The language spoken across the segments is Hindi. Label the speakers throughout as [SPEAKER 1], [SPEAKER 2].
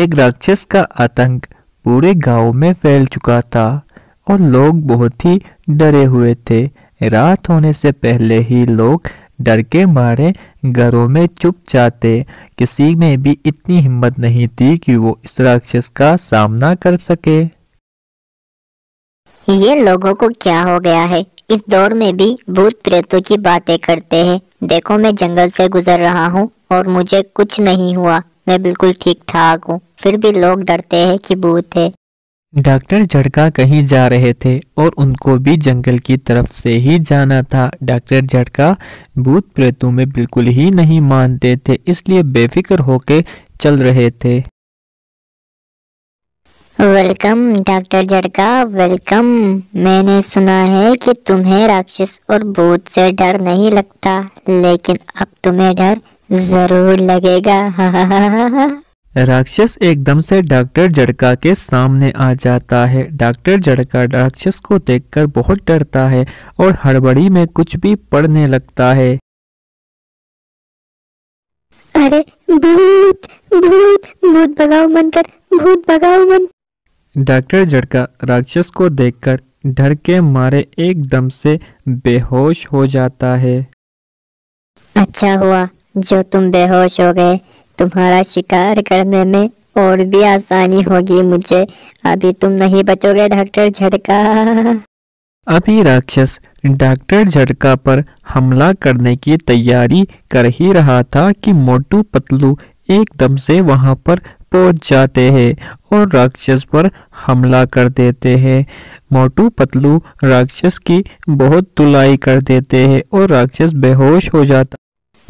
[SPEAKER 1] एक राक्षस का आतंक पूरे गांव में फैल चुका था और लोग बहुत ही डरे हुए थे रात होने से पहले ही लोग डर के मारे घरों में चुप जाते किसी में भी इतनी हिम्मत नहीं थी कि वो इस राक्षस का सामना कर सके
[SPEAKER 2] ये लोगों को क्या हो गया है इस दौर में भी भूत प्रेतों की बातें करते हैं देखो मैं जंगल से गुजर रहा हूँ और मुझे कुछ नहीं हुआ मैं बिल्कुल ठीक ठाक हूँ फिर भी लोग डरते हैं कि भूत है
[SPEAKER 1] डॉक्टर झटका कहीं जा रहे थे और उनको भी जंगल की तरफ से ही जाना था डॉक्टर झटका भूत प्रेतों में बिल्कुल ही नहीं मानते थे इसलिए बेफिक्र होके चल रहे थे
[SPEAKER 2] वेलकम डॉक्टर झटका वेलकम मैंने सुना है कि तुम्हें राक्षस और भूत से डर नहीं लगता लेकिन अब तुम्हें डर जरूर लगेगा हा हा हा हा
[SPEAKER 1] राक्षस एकदम से डॉक्टर जड़का के सामने आ जाता है डॉक्टर जड़का राक्षस को देखकर बहुत डरता है और हड़बड़ी में कुछ भी पढ़ने लगता है अरे भूत भूत भूत भगाओ मंत्र भूत भगाओ मंत्र डॉक्टर जड़का राक्षस को देखकर डर के मारे एकदम से बेहोश हो जाता है
[SPEAKER 2] अच्छा हुआ जो तुम बेहोश हो गए तुम्हारा शिकार करने में और भी आसानी होगी मुझे अभी तुम नहीं बचोगे डॉक्टर झटका
[SPEAKER 1] अभी राक्षस डॉक्टर झटका पर हमला करने की तैयारी कर ही रहा था कि मोटू पतलू एकदम से वहां पर पहुंच जाते हैं और राक्षस पर हमला कर देते हैं मोटू पतलू राक्षस की बहुत तुलाई कर देते हैं और राक्षस बेहोश हो जाता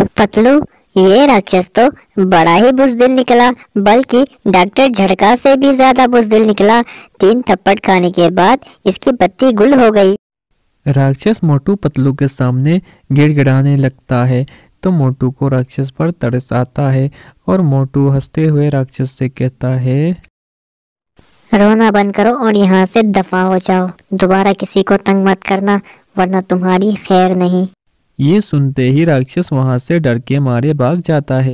[SPEAKER 2] पतलू ये राक्षस तो बड़ा ही बुजदिल निकला बल्कि डॉक्टर झटका से भी ज्यादा बुजदिल निकला तीन थप्पड़ खाने के बाद इसकी बत्ती गुल हो गई
[SPEAKER 1] राक्षस मोटू पतलू के सामने गिड़गिड़ाने लगता है तो मोटू को राक्षस पर तरस आता है और मोटू हंसते हुए राक्षस से कहता है
[SPEAKER 2] रोना बंद करो और यहाँ से दफा हो जाओ दोबारा किसी को तंग मत करना वरना तुम्हारी खैर नहीं
[SPEAKER 1] ये सुनते ही राक्षस वहां से डर के मारे भाग जाता है